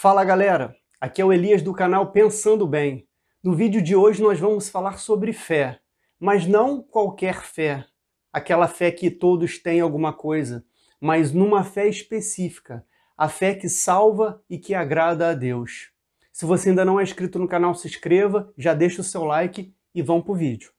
Fala galera, aqui é o Elias do canal Pensando Bem. No vídeo de hoje nós vamos falar sobre fé, mas não qualquer fé, aquela fé que todos têm alguma coisa, mas numa fé específica, a fé que salva e que agrada a Deus. Se você ainda não é inscrito no canal, se inscreva, já deixa o seu like e vamos pro vídeo.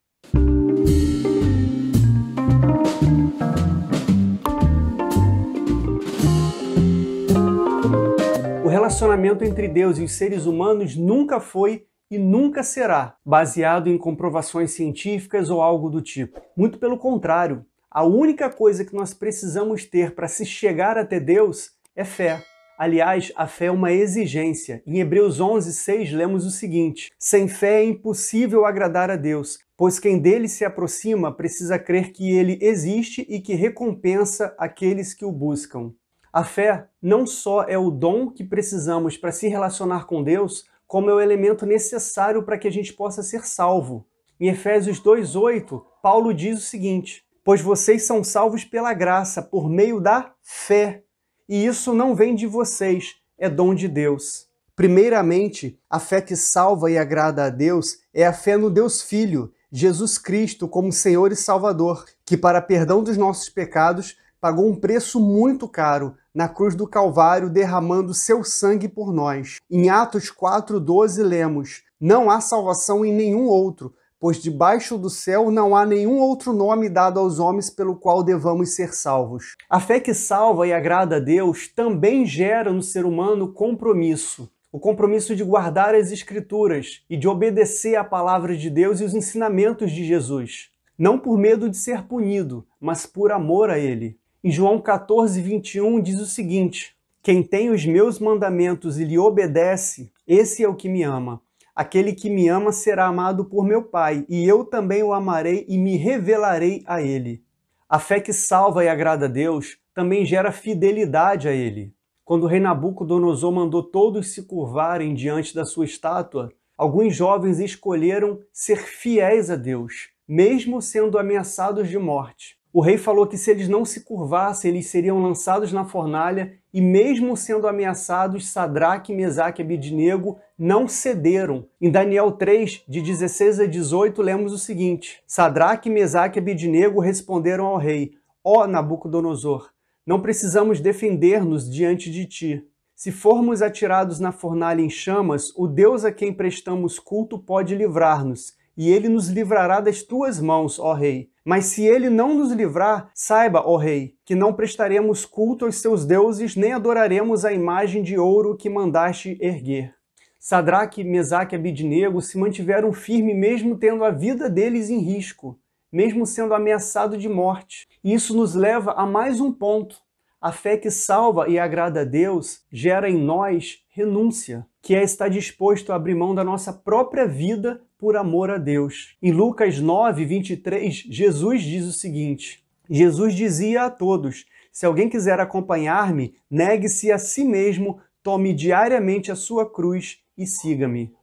O relacionamento entre Deus e os seres humanos nunca foi e nunca será baseado em comprovações científicas ou algo do tipo. Muito pelo contrário, a única coisa que nós precisamos ter para se chegar até Deus é fé. Aliás, a fé é uma exigência. Em Hebreus 11, 6, lemos o seguinte: Sem fé é impossível agradar a Deus, pois quem dele se aproxima precisa crer que ele existe e que recompensa aqueles que o buscam. A fé não só é o dom que precisamos para se relacionar com Deus, como é o elemento necessário para que a gente possa ser salvo. Em Efésios 2:8, Paulo diz o seguinte: "Pois vocês são salvos pela graça, por meio da fé, e isso não vem de vocês, é dom de Deus." Primeiramente, a fé que salva e agrada a Deus é a fé no Deus Filho, Jesus Cristo como Senhor e Salvador, que para perdão dos nossos pecados pagou um preço muito caro na cruz do Calvário, derramando seu sangue por nós. Em Atos 4,12 lemos: Não há salvação em nenhum outro, pois debaixo do céu não há nenhum outro nome dado aos homens pelo qual devamos ser salvos. A fé que salva e agrada a Deus também gera no ser humano compromisso. O compromisso de guardar as Escrituras e de obedecer à palavra de Deus e os ensinamentos de Jesus. Não por medo de ser punido, mas por amor a Ele. Em João 14, 21 diz o seguinte: Quem tem os meus mandamentos e lhe obedece, esse é o que me ama. Aquele que me ama será amado por meu Pai, e eu também o amarei e me revelarei a ele. A fé que salva e agrada a Deus também gera fidelidade a ele. Quando o rei Nabucodonosor mandou todos se curvarem diante da sua estátua, alguns jovens escolheram ser fiéis a Deus, mesmo sendo ameaçados de morte. O rei falou que se eles não se curvassem, eles seriam lançados na fornalha, e mesmo sendo ameaçados, Sadraque, Mesaque e Abidnego não cederam. Em Daniel 3, de 16 a 18, lemos o seguinte: Sadraque, Mesaque e Abidnego responderam ao rei: Ó oh, Nabucodonosor, não precisamos defender-nos diante de ti. Se formos atirados na fornalha em chamas, o Deus a quem prestamos culto pode livrar-nos, e ele nos livrará das tuas mãos, ó rei. Mas se ele não nos livrar, saiba, ó rei, que não prestaremos culto aos seus deuses, nem adoraremos a imagem de ouro que mandaste erguer. Sadraque, Mesaque e Abidnego se mantiveram firmes mesmo tendo a vida deles em risco, mesmo sendo ameaçado de morte. E isso nos leva a mais um ponto. A fé que salva e agrada a Deus gera em nós renúncia, que é estar disposto a abrir mão da nossa própria vida por amor a Deus. Em Lucas 9, 23, Jesus diz o seguinte: Jesus dizia a todos: Se alguém quiser acompanhar-me, negue-se a si mesmo, tome diariamente a sua cruz e siga-me.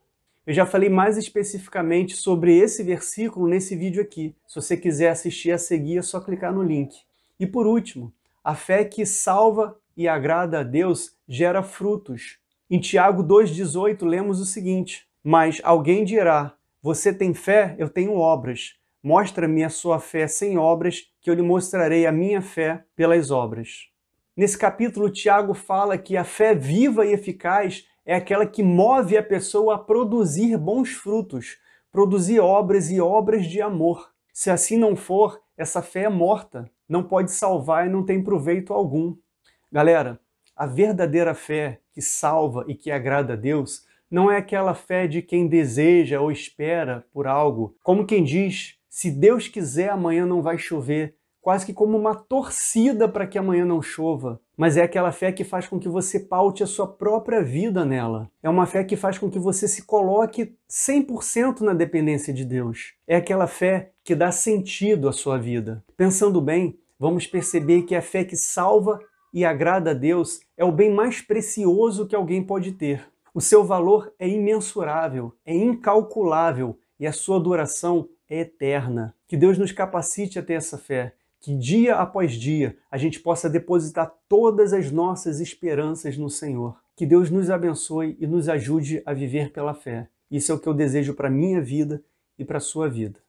Eu já falei mais especificamente sobre esse versículo nesse vídeo aqui. Se você quiser assistir a seguir, é só clicar no link. E por último, a fé que salva e agrada a Deus gera frutos. Em Tiago 2,18 lemos o seguinte: Mas alguém dirá, você tem fé? Eu tenho obras. Mostra-me a sua fé sem obras, que eu lhe mostrarei a minha fé pelas obras. Nesse capítulo, Tiago fala que a fé viva e eficaz é aquela que move a pessoa a produzir bons frutos, produzir obras e obras de amor. Se assim não for, essa fé é morta, não pode salvar e não tem proveito algum. Galera, a verdadeira fé que salva e que agrada a Deus não é aquela fé de quem deseja ou espera por algo, como quem diz, se Deus quiser amanhã não vai chover, quase que como uma torcida para que amanhã não chova, mas é aquela fé que faz com que você paute a sua própria vida nela. É uma fé que faz com que você se coloque 100% na dependência de Deus. É aquela fé que dá sentido à sua vida. Pensando bem, vamos perceber que a fé que salva e agrada a Deus é o bem mais precioso que alguém pode ter. O seu valor é imensurável, é incalculável e a sua duração é eterna. Que Deus nos capacite a ter essa fé, que dia após dia a gente possa depositar todas as nossas esperanças no Senhor. Que Deus nos abençoe e nos ajude a viver pela fé. Isso é o que eu desejo para minha vida e para sua vida.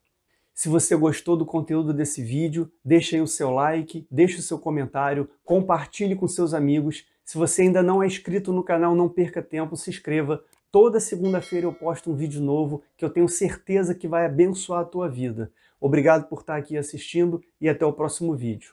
Se você gostou do conteúdo desse vídeo, deixe aí o seu like, deixe o seu comentário, compartilhe com seus amigos se você ainda não é inscrito no canal, não perca tempo, se inscreva. Toda segunda-feira eu posto um vídeo novo que eu tenho certeza que vai abençoar a tua vida. Obrigado por estar aqui assistindo e até o próximo vídeo.